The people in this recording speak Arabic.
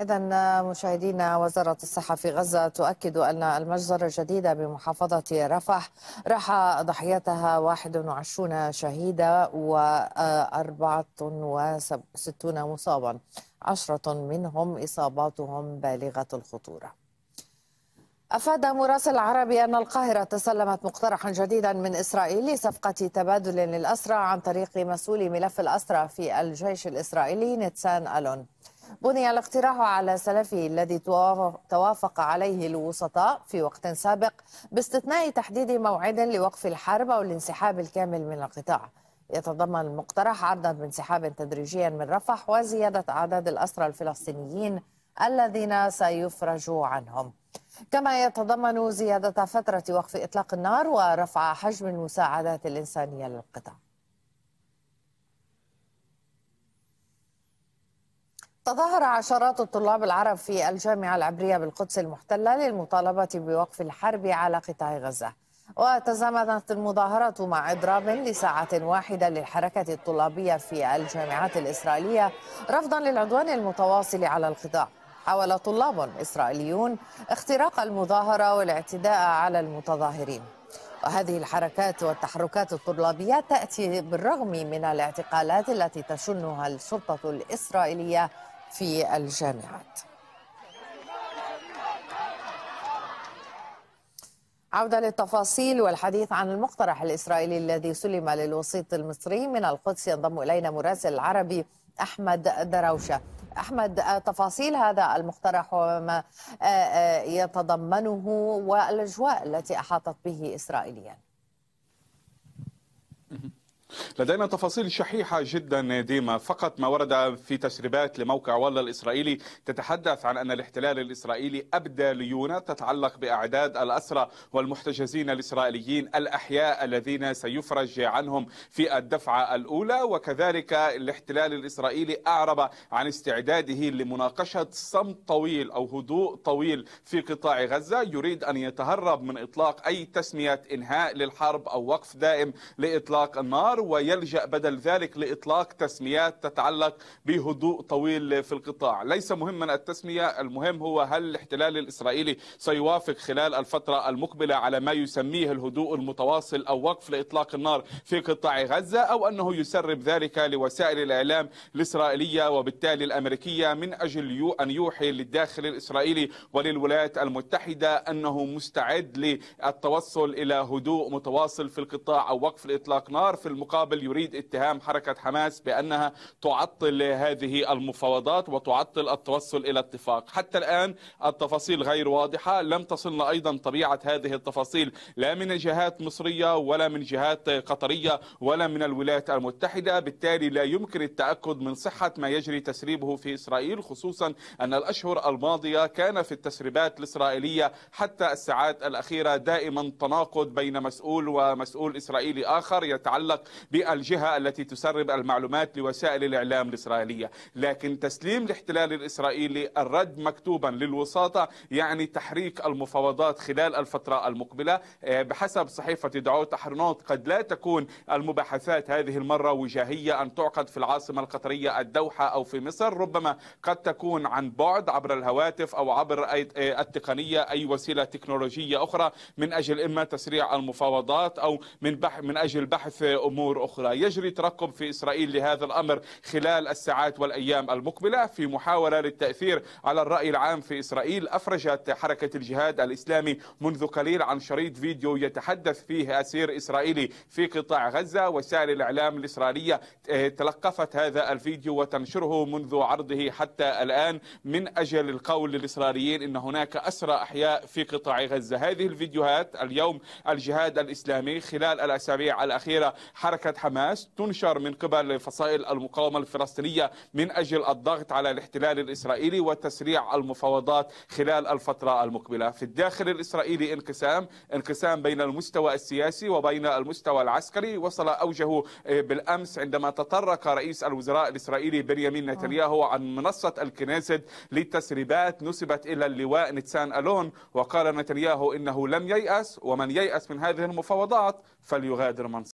إذا مشاهدينا وزارة الصحة في غزة تؤكد أن المجزرة الجديدة بمحافظة رفح راح ضحيتها 21 شهيدة و64 مصابا عشرة منهم إصاباتهم بالغة الخطورة أفاد مراسل عربي أن القاهرة تسلمت مقترحا جديدا من إسرائيل لصفقة تبادل للأسرى عن طريق مسؤول ملف الأسرى في الجيش الإسرائيلي نتسان ألون بني الاقتراح على سلفه الذي توافق عليه الوسطاء في وقت سابق باستثناء تحديد موعد لوقف الحرب أو الانسحاب الكامل من القطاع يتضمن المقترح عرضا بانسحاب تدريجيا من رفح وزيادة أعداد الأسرى الفلسطينيين الذين سيفرج عنهم كما يتضمن زيادة فترة وقف إطلاق النار ورفع حجم المساعدات الإنسانية للقطاع تظاهر عشرات الطلاب العرب في الجامعة العبرية بالقدس المحتلة للمطالبة بوقف الحرب على قطاع غزة وتزامنت المظاهرات مع إضراب لساعة واحدة للحركة الطلابية في الجامعات الإسرائيلية رفضا للعدوان المتواصل على القطاع حاول طلاب إسرائيليون اختراق المظاهرة والاعتداء على المتظاهرين وهذه الحركات والتحركات الطلابية تأتي بالرغم من الاعتقالات التي تشنها الشرطة الإسرائيلية في الجامعات عودة للتفاصيل والحديث عن المقترح الإسرائيلي الذي سلم للوسيط المصري من القدس ينضم إلينا مراسل العربي أحمد دروشة أحمد تفاصيل هذا المقترح وما آه، آه، يتضمنه والأجواء التي أحاطت به إسرائيليا لدينا تفاصيل شحيحة جدا ديما فقط ما ورد في تسريبات لموقع والله الإسرائيلي تتحدث عن أن الاحتلال الإسرائيلي أبدى ليونة تتعلق بأعداد الأسرى والمحتجزين الإسرائيليين الأحياء الذين سيفرج عنهم في الدفعة الأولى وكذلك الاحتلال الإسرائيلي أعرب عن استعداده لمناقشة صمت طويل أو هدوء طويل في قطاع غزة يريد أن يتهرب من إطلاق أي تسمية إنهاء للحرب أو وقف دائم لإطلاق النار الاخر ويلجأ بدل ذلك لإطلاق تسميات تتعلق بهدوء طويل في القطاع ليس مهما التسمية المهم هو هل الاحتلال الإسرائيلي سيوافق خلال الفترة المقبلة على ما يسميه الهدوء المتواصل أو وقف لإطلاق النار في قطاع غزة أو أنه يسرب ذلك لوسائل الإعلام الإسرائيلية وبالتالي الأمريكية من أجل أن يوحي للداخل الإسرائيلي وللولايات المتحدة أنه مستعد للتوصل إلى هدوء متواصل في القطاع أو وقف لإطلاق نار في المقبلة المقابل يريد اتهام حركة حماس بأنها تعطل هذه المفاوضات وتعطل التوصل إلى اتفاق حتى الآن التفاصيل غير واضحة لم تصلنا أيضا طبيعة هذه التفاصيل لا من جهات مصرية ولا من جهات قطرية ولا من الولايات المتحدة بالتالي لا يمكن التأكد من صحة ما يجري تسريبه في إسرائيل خصوصا أن الأشهر الماضية كان في التسريبات الإسرائيلية حتى الساعات الأخيرة دائما تناقض بين مسؤول ومسؤول إسرائيلي آخر يتعلق بالجهة التي تسرب المعلومات لوسائل الإعلام الإسرائيلية لكن تسليم الاحتلال الإسرائيلي الرد مكتوبا للوساطة يعني تحريك المفاوضات خلال الفترة المقبلة آه، بحسب صحيفة دعوت أحرنوت قد لا تكون المباحثات هذه المرة وجاهية أن تعقد في العاصمة القطرية الدوحة أو في مصر ربما قد تكون عن بعد عبر الهواتف أو عبر آه، التقنية أي وسيلة تكنولوجية أخرى من أجل إما تسريع المفاوضات أو من, بح من أجل بحث أمور أمور أخرى يجري ترقب في إسرائيل لهذا الأمر خلال الساعات والأيام المقبلة في محاولة للتأثير على الرأي العام في إسرائيل أفرجت حركة الجهاد الإسلامي منذ قليل عن شريط فيديو يتحدث فيه أسير إسرائيلي في قطاع غزة وسائل الإعلام الإسرائيلية آه، تلقفت هذا الفيديو وتنشره منذ عرضه حتى الآن من أجل القول للإسرائيليين أن هناك أسرى أحياء في قطاع غزة هذه الفيديوهات اليوم الجهاد الإسلامي خلال الأسابيع الأخيرة حركة حركة حماس تنشر من قبل فصائل المقاومة الفلسطينية من أجل الضغط على الاحتلال الإسرائيلي وتسريع المفاوضات خلال الفترة المقبلة في الداخل الإسرائيلي انقسام انقسام بين المستوى السياسي وبين المستوى العسكري وصل أوجه بالأمس عندما تطرق رئيس الوزراء الإسرائيلي بنيامين آه. نتنياهو عن منصة الكنيست للتسريبات نسبت إلى اللواء نتسان ألون وقال نتنياهو إنه لم ييأس ومن ييأس من هذه المفاوضات فليغادر منصبه